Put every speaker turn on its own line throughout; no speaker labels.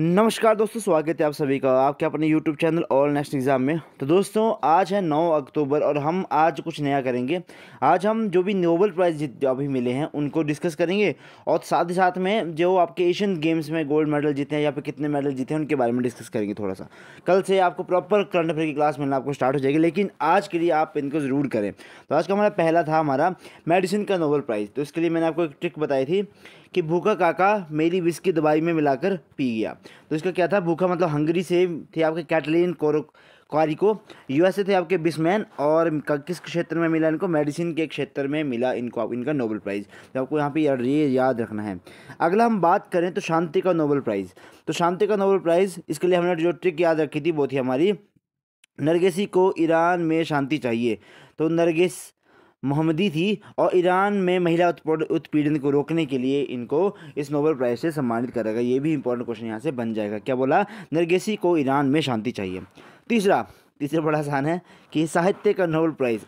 नमस्कार दोस्तों स्वागत है आप सभी का आपके अपने YouTube channel all next exam में तो दोस्तों आज है 9 अक्टूबर और हम आज कुछ नया करेंगे आज हम जो भी नोबल प्राइज़ जीत अभी मिले हैं उनको डिस्कस करेंगे और साथ ही साथ में जो आपके एशियन गेम्स में गोल्ड मेडल जीते हैं या फिर कितने मेडल जीते हैं उनके बारे में डिस्कस करेंगे थोड़ा सा कल से आपको प्रॉपर करंट अफेयर की क्लास मिलना आपको स्टार्ट हो जाएगी लेकिन आज के लिए आप इनको ज़रूर करें तो आज का हमारा पहला था हमारा मेडिसिन का नोबल प्राइज़ तो इसके लिए मैंने आपको एक ट्रिक बताई थी कि भूखा काका मेरी विस्की दवाई में मिलाकर पी गया तो इसका क्या था भूखा मतलब हंगरी से थे आपके कैटलिन कोरो क्वारी को यूएसए थे आपके बिस्मैन और किस क्षेत्र में मिला इनको मेडिसिन के क्षेत्र में मिला इनको इनका नोबल प्राइज़ तो आपको यहाँ पे ये याद रखना है अगला हम बात करें तो शांति का नोबल प्राइज़ तो शांति का नोबल प्राइज़ इसके लिए हमने जो ट्रिक याद रखी थी वो थी हमारी नरगेसी को ईरान में शांति चाहिए तो नरगेस मोहम्मदी थी और ईरान में महिला उत्पीड़न को रोकने के लिए इनको इस नोबल प्राइज़ से सम्मानित करेगा ये भी इंपॉर्टेंट क्वेश्चन यहाँ से बन जाएगा क्या बोला नरगेसी को ईरान में शांति चाहिए तीसरा तीसरा बड़ा आसान है कि साहित्य का नोबल प्राइज़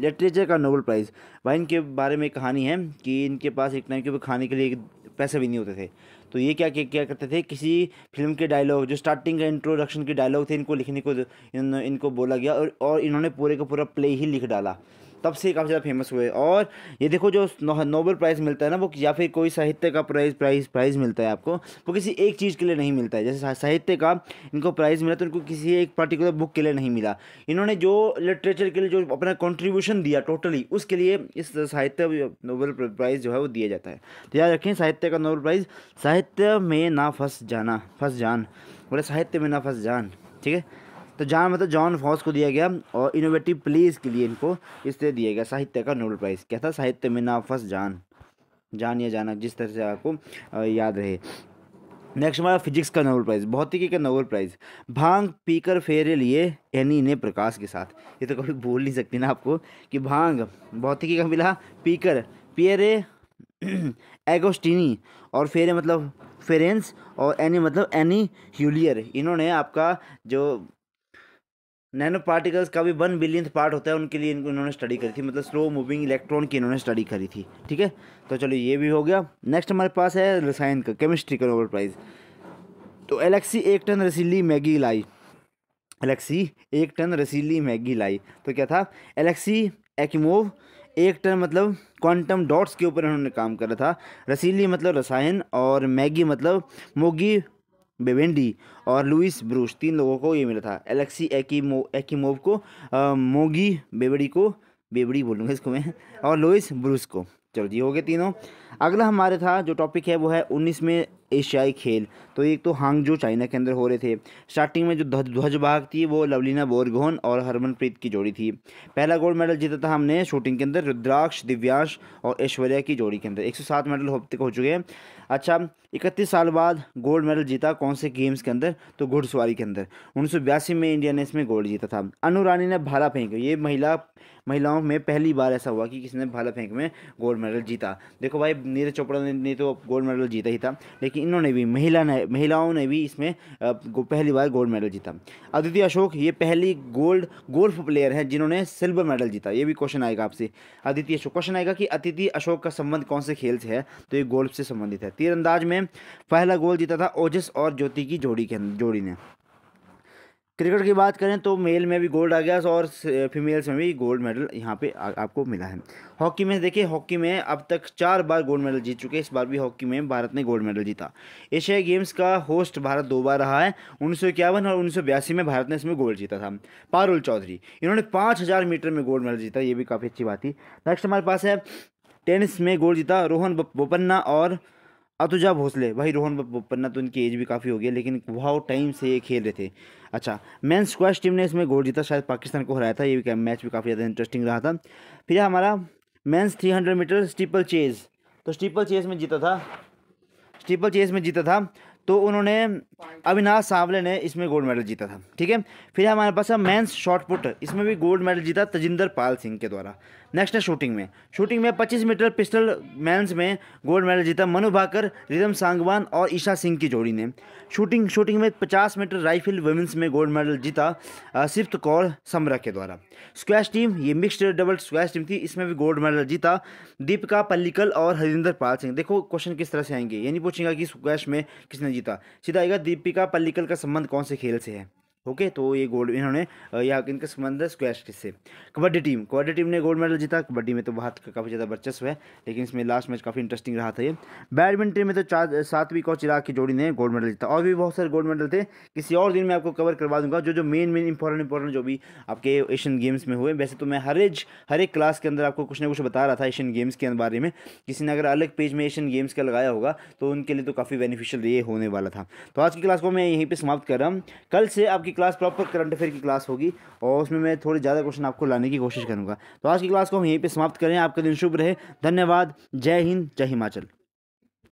लिटरेचर का नोबल प्राइज़ भाई इनके बारे में कहानी है कि इनके पास एक टाइम के ऊपर खाने के लिए पैसे भी नहीं होते थे तो ये क्या क्या करते थे किसी फिल्म के डायलॉग जो स्टार्टिंग का इंट्रोडक्शन के डायलॉग थे इनको लिखने को इन, इनको बोला गया और, और इन्होंने पूरे का पूरा प्ले ही लिख डाला तब से काफ़ी ज़्यादा फेमस हुए और ये देखो जो नोबल प्राइज़ मिलता है ना वो या फिर कोई साहित्य का प्राइज़ प्राइज़ प्राइज़ मिलता है आपको वो किसी एक चीज़ के लिए नहीं मिलता है जैसे साहित्य का इनको प्राइज़ मिला तो इनको किसी एक पर्टिकुलर बुक के लिए नहीं मिला इन्होंने जो लिटरेचर के लिए जो अपना कॉन्ट्रीब्यूशन दिया टोटली उसके लिए इस साहित्य नोबल प्राइज़ जो है वो दिया जाता है तो याद रखें साहित्य का नोबल प्राइज़ साहित्य में ना फंस जाना फंस जान बोले साहित्य में ना फंस जान ठीक है तो जहाँ मतलब जॉन फॉस को दिया गया और इनोवेटिव प्लेस के लिए इनको इससे दिया गया साहित्य का नोबल प्राइज़ क्या था साहित्य में ना फंस जान जान या जाना जिस तरह से आपको याद रहे नेक्स्ट हमारा फिजिक्स का नोबल प्राइज़ भौतिकी का नोबल प्राइज़ भांग पीकर फेरे लिए एनी ने प्रकाश के साथ ये तो कभी भूल नहीं सकती ना आपको कि भांग भौतिकी का मिला पीकर पियरे एगोस्टिनी और फेरे मतलब फेरेंस और एनी मतलब एनी ह्यूलियर इन्होंने आपका जो नैनो पार्टिकल्स का भी वन बिलियंथ पार्ट होता है उनके लिए इनको इन्होंने स्टडी करी थी मतलब स्लो मूविंग इलेक्ट्रॉन की इन्होंने स्टडी करी थी ठीक है तो चलो ये भी हो गया नेक्स्ट हमारे पास है रसायन का केमिस्ट्री का नोबल प्राइज़ तो एलेक्सी एक टन रसीली मैगी लाई एलेक्सी एक टन रसीली मैगी लाई तो क्या था एलेक्सी एक्मोव एक टन मतलब क्वांटम डॉट्स के ऊपर इन्होंने काम करा था रसीली मतलब रसायन और मैगी मतलब मोगी बेवेंडी और लुइस ब्रूस तीन लोगों को ये मिला था एलेक्सी एकीमो एकीमोव को आ, मोगी बेबड़ी को बेबड़ी बोलूँगा इसको मैं और लुइस ब्रूस को चलो जी हो गए तीनों अगला हमारे था जो टॉपिक है वो है उन्नीस में एशियाई खेल तो एक तो जो चाइना के अंदर हो रहे थे स्टार्टिंग में जो ध्वजवाहक थी वो लवलीना बोरगोहन और हरमनप्रीत की जोड़ी थी पहला गोल्ड मेडल जीता था हमने शूटिंग के अंदर रुद्राक्ष दिव्यांश और ऐश्वर्या की जोड़ी के अंदर एक मेडल हो तक हो चुके हैं अच्छा इकतीस साल बाद गोल्ड मेडल जीता कौन से गेम्स के अंदर तो घुड़सवारी के अंदर उन्नीस में इंडिया ने इसमें गोल्ड जीता था अनु रानी ने भाला फेंक ये महिला महिलाओं में पहली बार ऐसा हुआ कि किसी ने भाला फेंक में गोल्ड मेडल जीता देखो भाई नीरज चोपड़ा ने, ने तो गोल्ड मेडल जीता ही था लेकिन कि इन्होंने भी महिला ने महिलाओं ने भी इसमें पहली बार गोल्ड मेडल जीता अदिति अशोक ये पहली गोल्ड गोल्फ प्लेयर है जिन्होंने सिल्वर मेडल जीता ये भी क्वेश्चन आएगा आपसे अदिति अशोक क्वेश्चन आएगा कि अतिथि अशोक का संबंध कौन से खेल से है तो ये गोल्फ से संबंधित है तीरंदाज में पहला गोल जीता था ओजस और ज्योति की जोड़ी के जोड़ी ने क्रिकेट की बात करें तो मेल में भी गोल्ड आ गया और फीमेल्स में भी गोल्ड मेडल यहाँ पे आ, आपको मिला है हॉकी में देखिए हॉकी में अब तक चार बार गोल्ड मेडल जीत चुके हैं इस बार भी हॉकी में भारत ने गोल्ड मेडल जीता एशियाई गेम्स का होस्ट भारत दो बार रहा है उन्नीस और उन्नीस में भारत ने इसमें गोल्ड जीता था पारुल चौधरी इन्होंने पाँच मीटर में गोल्ड मेडल जीता ये भी काफ़ी अच्छी बात थी नेक्स्ट हमारे पास है टेनिस में गोल्ड जीता रोहन बोपन्ना और अतुजा भोसले भाई रोहन पन्ना तो उनकी एज भी काफ़ी हो गई लेकिन वाओ टाइम से ये खेल रहे थे अच्छा मैन स्क्वाश टीम ने इसमें गोल जीता शायद पाकिस्तान को हराया था ये भी मैच भी काफ़ी ज़्यादा इंटरेस्टिंग रहा था फिर हमारा men's three hundred metre steeplechase तो स्टीपल चेज में जीता था स्टीपल चेज में जीता था तो उन्होंने अविनाश सांवले ने इसमें गोल्ड मेडल जीता था ठीक है फिर हमारे पास है मैंस शॉर्ट पुट इसमें भी गोल्ड मेडल जीता तजिंदर पाल सिंह के द्वारा नेक्स्ट है शूटिंग में शूटिंग में 25 मीटर पिस्टल मैंस में गोल्ड मेडल जीता मनु भाकर रिदम सांगवान और ईशा सिंह की जोड़ी ने शूटिंग शूटिंग में 50 मीटर राइफल वुमेंस में गोल्ड मेडल जीता सिफ्त कौर समरा के द्वारा स्क्वैश टीम ये मिक्स्ड डबल स्क्वैश टीम थी इसमें भी गोल्ड मेडल जीता दीपिका पल्लिकल और हरिंदर पाल सिंह देखो क्वेश्चन किस तरह से आएंगे ये नहीं पूछेगा कि स्क्वैश में किसने जीता सीधा आएगा दीपिका पल्लिकल का संबंध कौन से खेल से है ओके तो ये गोल्ड इन्होंने या इनका संबंध है स्क्वैश किससे कबड्डी टीम कबड्डी टीम ने गोल्ड मेडल जीता कबड्डी में तो भारत का काफ़ी ज़्यादा वर्चस्व है लेकिन इसमें लास्ट मैच काफ़ी इंटरेस्टिंग रहा था ये बैडमिंटन में तो चार सातवीं और चिराग की जोड़ी ने गोल्ड मेडल जीता और भी बहुत सारे गोल्ड मेडल थे किसी और दिन में आपको कवर करवा दूंगा जो जो मेन मेन इंपॉर्टेंट इंपॉर्टेंट जो भी आपके एशियन गेम्स में हुए वैसे तो मैं हर एज हर एक क्लास के अंदर आपको कुछ ना कुछ बता रहा था एशियन गेम्स के बारे में किसी ने अगर अलग पेज में एशियन गेम्स का लगाया होगा तो उनके लिए तो काफ़ी बेनिफिशियल ये होने वाला था तो आज की क्लास को मैं यहीं पर समाप्त कर रहा हूँ कल से आपकी क्लास प्रॉपर करंट अफेयर की क्लास होगी और उसमें मैं थोड़े ज़्यादा क्वेश्चन आपको लाने की कोशिश करूँगा तो आज की क्लास को हम यहीं पर समाप्त करें आपका दिन शुभ रहे धन्यवाद जय हिंद जय हिमाचल